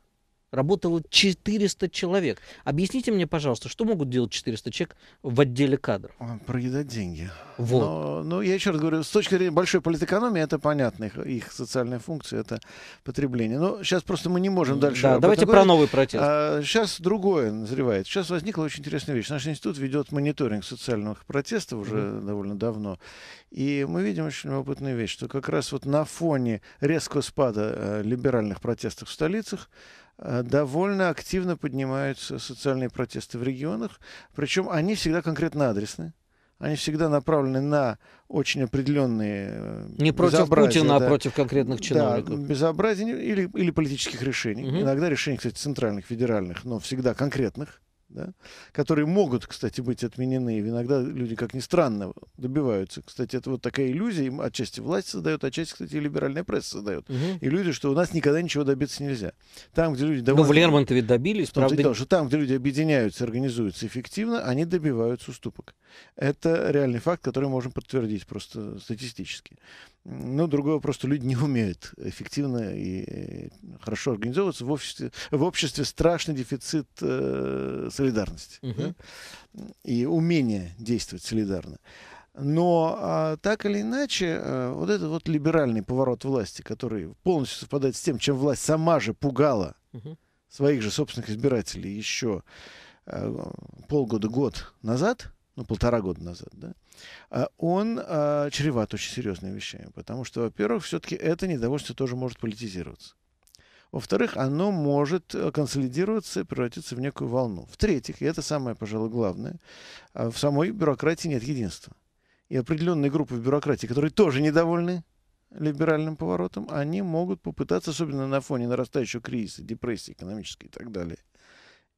Работало 400 человек. Объясните мне, пожалуйста, что могут делать 400 человек в отделе кадров? Проедать деньги. Вот. Но, ну, я еще раз говорю, с точки зрения большой политэкономии, это понятно, их, их социальная функция, это потребление. Но сейчас просто мы не можем дальше... Да, давайте говорить. про новый протест. А, сейчас другое назревает. Сейчас возникла очень интересная вещь. Наш институт ведет мониторинг социальных протестов уже mm-hmm. довольно давно. И мы видим очень любопытную вещь, что как раз вот на фоне резкого спада э, либеральных протестов в столицах Э, довольно активно поднимаются социальные протесты в регионах, причем они всегда конкретно адресны. Они всегда направлены на очень определенные э, Не против Путина, а да. а против конкретных чиновников. Да, безобразие или, или политических решений. Угу. Иногда решений, кстати, центральных, федеральных, но всегда конкретных да, которые могут, кстати, быть отменены. И иногда люди, как ни странно, добиваются. Кстати, это вот такая иллюзия, им отчасти власть создает, отчасти, кстати, либеральная пресса создает. Угу. Иллюзия, что у нас никогда ничего добиться нельзя. Там, где люди... Ну, довольно... Ну, в Лермонтове добились, правда... Дело, что там, где люди объединяются, организуются эффективно, они добиваются уступок. Это реальный факт, который можем подтвердить просто статистически. Ну, другой вопрос, что люди не умеют эффективно и э, хорошо организовываться. В обществе, в обществе страшный дефицит э, солидарности угу. да? и умения действовать солидарно. Но а, так или иначе, а, вот этот вот либеральный поворот власти, который полностью совпадает с тем, чем власть сама же пугала угу. своих же собственных избирателей еще а, э, полгода-год назад, ну, полтора года назад, да, а, он а, чреват очень серьезными вещами, потому что, во-первых, все-таки это недовольство тоже может политизироваться. Во-вторых, оно может э, консолидироваться и превратиться в некую волну. В-третьих, и это самое, пожалуй, главное, а, в самой бюрократии нет единства. И определенные группы в бюрократии, которые тоже недовольны либеральным поворотом, они могут попытаться, особенно на фоне нарастающего кризиса, депрессии экономической и так далее,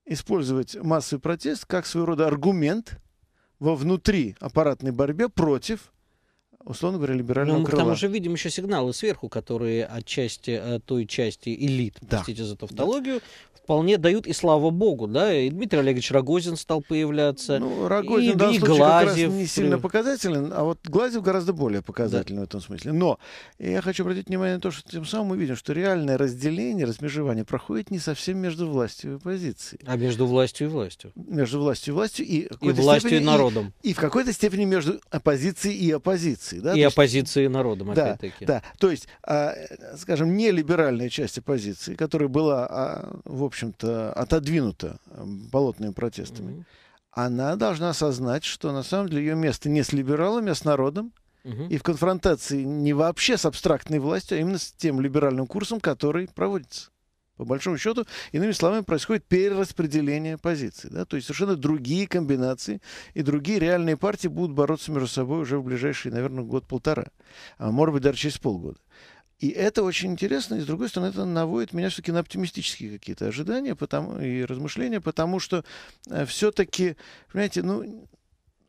использовать массовый протест как своего рода аргумент – во внутри аппаратной борьбе против условно говоря, либерального ну, мы Там уже видим еще сигналы сверху, которые от части, от э, той части элит, да. простите за тавтологию, да вполне дают, и слава богу, да, и Дмитрий Олегович Рогозин стал появляться. Ну, Рогозин и, в и Глазев. не сильно показателен, а вот Глазев гораздо более показательный да. в этом смысле. Но я хочу обратить внимание на то, что тем самым мы видим, что реальное разделение, размежевание проходит не совсем между властью и оппозицией. А между властью и властью. Между властью и властью. И, и властью степени, и народом. И, и в какой-то степени между оппозицией и оппозицией. Да? И оппозицией и народом, опять-таки. Да, то есть, а, скажем, нелиберальная часть оппозиции, которая была, а, в общем, общем-то, отодвинута эм, болотными протестами, угу. она должна осознать, что на самом деле ее место не с либералами, а с народом. Угу. И в конфронтации не вообще с абстрактной властью, а именно с тем либеральным курсом, который проводится. По большому счету, иными словами, происходит перераспределение позиций. Да? То есть совершенно другие комбинации и другие реальные партии будут бороться между собой уже в ближайшие, наверное, год-полтора. А может быть, даже через полгода. И это очень интересно, и с другой стороны, это наводит меня все-таки на оптимистические какие-то ожидания потому, и размышления, потому что э, все-таки, понимаете, ну,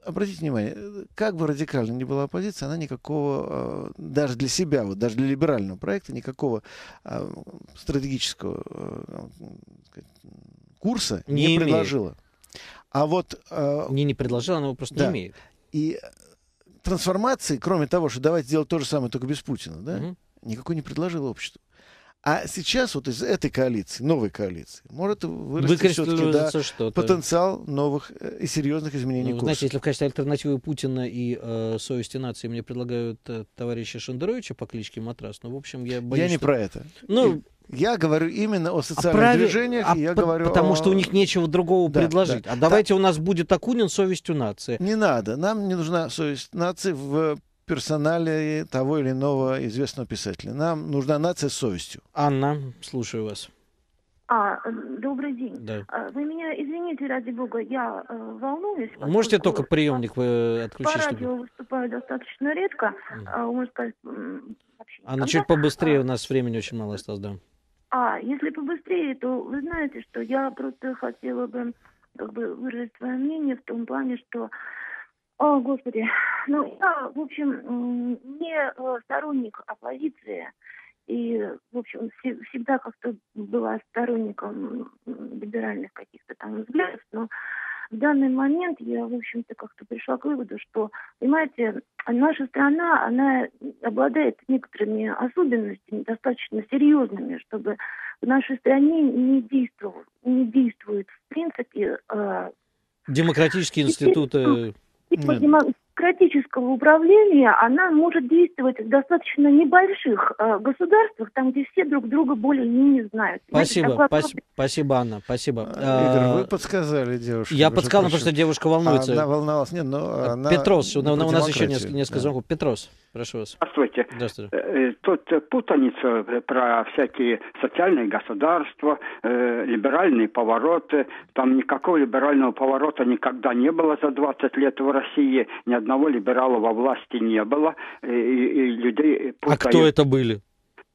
обратите внимание, э, как бы радикально ни была оппозиция, она никакого, э, даже для себя, вот даже для либерального проекта, никакого стратегического курса не, не предложила. А вот... Не, не предложила, она его просто да. не имеет. И трансформации, кроме того, что давайте сделать то же самое, только без Путина, да? Угу никакой не предложил обществу. А сейчас вот из этой коалиции, новой коалиции, может вырасти все-таки да, потенциал новых э, и серьезных изменений ну, курса. Знаете, если в качестве альтернативы Путина и э, совести нации мне предлагают э, товарища Шендеровича по кличке Матрас, ну, в общем, я боюсь... Я не что... про это. Ну, я говорю именно о а социальных о праве, движениях, а я по- говорю Потому о... что у них нечего другого да, предложить. Да, а давайте да. у нас будет Акунин совестью нации. Не надо. Нам не нужна совесть нации в персонале того или иного известного писателя. Нам нужна нация с совестью. Анна, слушаю вас. А, добрый день. Да. А, вы меня извините, ради бога, я э, волнуюсь. Можете только приемник вы э, отключить? По чтобы... радио выступаю достаточно редко. Mm. А, можно сказать, вообще Анна, чуть побыстрее, а... у нас времени очень мало осталось, да. А, если побыстрее, то вы знаете, что я просто хотела бы как бы выразить свое мнение в том плане, что о, Господи. Ну, я, в общем, не э, сторонник оппозиции. И, в общем, всегда как-то была сторонником либеральных каких-то там взглядов. Но в данный момент я, в общем-то, как-то пришла к выводу, что, понимаете, наша страна, она обладает некоторыми особенностями, достаточно серьезными, чтобы в нашей стране не, действовал, не действует, в принципе, э, Демократические институты ну, и по демократическому управлению она может действовать в достаточно небольших э, государствах, там, где все друг друга более-менее знают. Спасибо, Знаете, пос- спасибо, Анна, спасибо. Э, а, Игорь, вы подсказали девушке. Я подсказал, потому что девушка волнуется. Она волновалась. Нет, но ну, э, она Петрос, у, у нас еще несколько, несколько да. звонков. Петрос. Прошу вас. Здравствуйте. Здравствуйте. Э, э, тут э, путаница про всякие социальные государства, либеральные повороты. Там никакого либерального поворота никогда не было за 20 лет в России. Ни одного либерала во власти не было. И, и людей путают. А кто это были?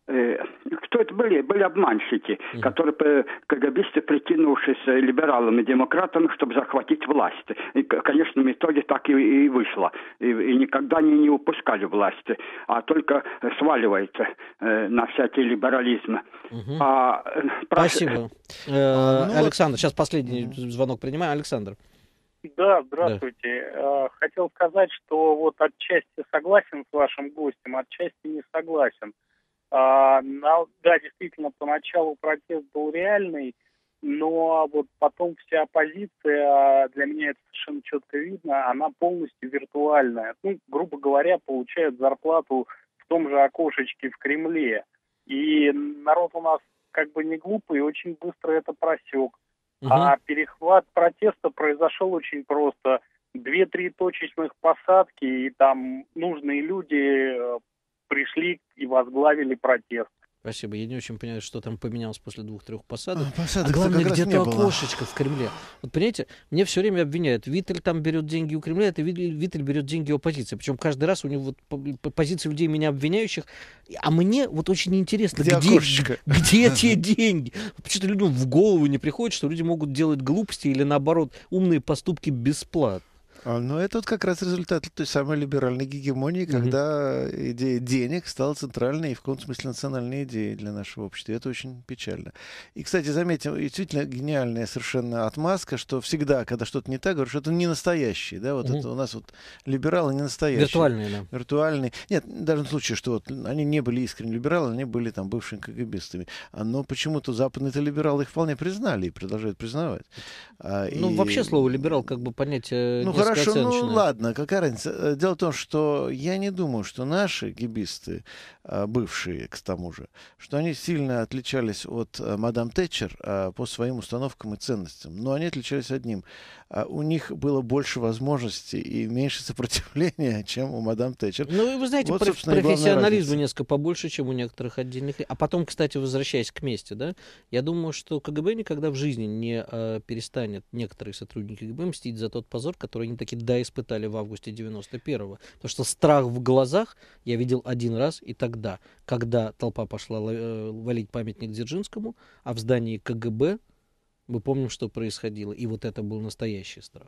Э, кто это были? Были обманщики, mm-hmm. которые КГБисты, прикинувшись либералами, демократами, чтобы захватить власть. И, конечно, в итоге так и, и вышло. И, и никогда они не упускали власти, а только сваливается э, на всякий либерализм. Mm-hmm. А, э, про... Спасибо. Э, а, ну Александр, сейчас последний звонок принимаю, Александр. Да, здравствуйте. Да. А, хотел сказать, что вот отчасти согласен с вашим гостем, отчасти не согласен. А, да, действительно, поначалу протест был реальный, но вот потом вся оппозиция, для меня это совершенно четко видно, она полностью виртуальная. Ну, грубо говоря, получает зарплату в том же окошечке в Кремле. И народ у нас как бы не глупый, очень быстро это просек. А перехват протеста произошел очень просто. Две-три точечных посадки, и там нужные люди э, пришли и возглавили протест. Спасибо. Я не очень понимаю, что там поменялось после двух-трех посадок. А, посадок а главное, где-то окошечко было. в Кремле. Вот понимаете, мне все время обвиняют. Виттель там берет деньги у Кремля, это Виттель берет деньги у оппозиции. Причем каждый раз у него вот позиции людей, меня обвиняющих. А мне вот очень интересно, где, где, где те деньги? Почему-то людям в голову не приходит, что люди могут делать глупости или наоборот умные поступки бесплатно. Ну это вот как раз результат той самой либеральной гегемонии, когда mm-hmm. идея денег стала центральной и в каком-то смысле национальной идеей для нашего общества. И это очень печально. И, кстати, заметим, действительно гениальная совершенно отмазка, что всегда, когда что-то не так, говорят, что это не настоящий. Да? Вот mm-hmm. это у нас вот либералы не настоящие. Виртуальные, да. Виртуальные. Нет, даже в случае, что вот они не были искренне либералы, они были там бывшими кгбистами. А, но почему-то западные-то либералы их вполне признали и продолжают признавать. А, ну, и... вообще слово либерал как бы понятие ну, несколько Хорошо, ну ладно, какая разница. Э, дело в том, что я не думаю, что наши гибисты, а, бывшие, к тому же, что они сильно отличались от э, мадам Тэтчер а, по своим установкам и ценностям. Но они отличались одним. А, у них было больше возможностей и меньше сопротивления, чем у мадам Тэтчер. Ну, вы знаете, вот, проф- профессионализма несколько побольше, чем у некоторых отдельных. А потом, кстати, возвращаясь к мести, да, я думаю, что КГБ никогда в жизни не э, перестанет некоторые сотрудники КГБ мстить за тот позор, который они таки испытали в августе 91-го. Потому что страх в глазах я видел один раз и тогда, когда толпа пошла э, валить памятник Дзержинскому, а в здании КГБ мы помним, что происходило. И вот это был настоящий страх.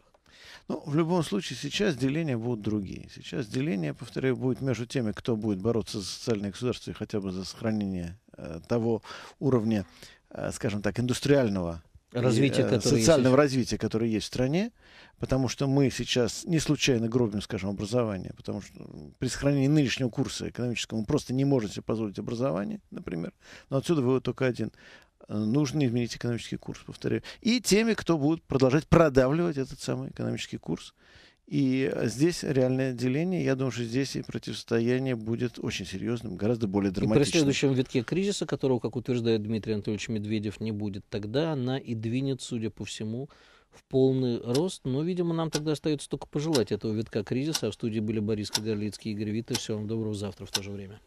Ну, в любом случае, сейчас деления будут другие. Сейчас деление, повторяю, будет между теми, кто будет бороться за социальное государство и хотя бы за сохранение э, того уровня, э, скажем так, индустриального развития, и, э, социального есть. развития, которое есть в стране, потому что мы сейчас не случайно гробим, скажем, образование, потому что при сохранении нынешнего курса экономического мы просто не можем себе позволить образование, например. Но отсюда вывод только один. Э, нужно изменить экономический курс, повторяю. И теми, кто будет продолжать продавливать этот самый экономический курс. И э, здесь реальное деление, я думаю, что здесь и противостояние будет очень серьезным, гораздо более драматичным. И при следующем витке кризиса, которого, как утверждает Дмитрий Анатольевич Медведев, не будет, тогда она и двинет, судя по всему, в полный рост. Но, видимо, нам тогда остается только пожелать этого витка кризиса. А в студии были Борис Кагарлицкий и Игорь Виттер. Всего вам доброго завтра в то же время.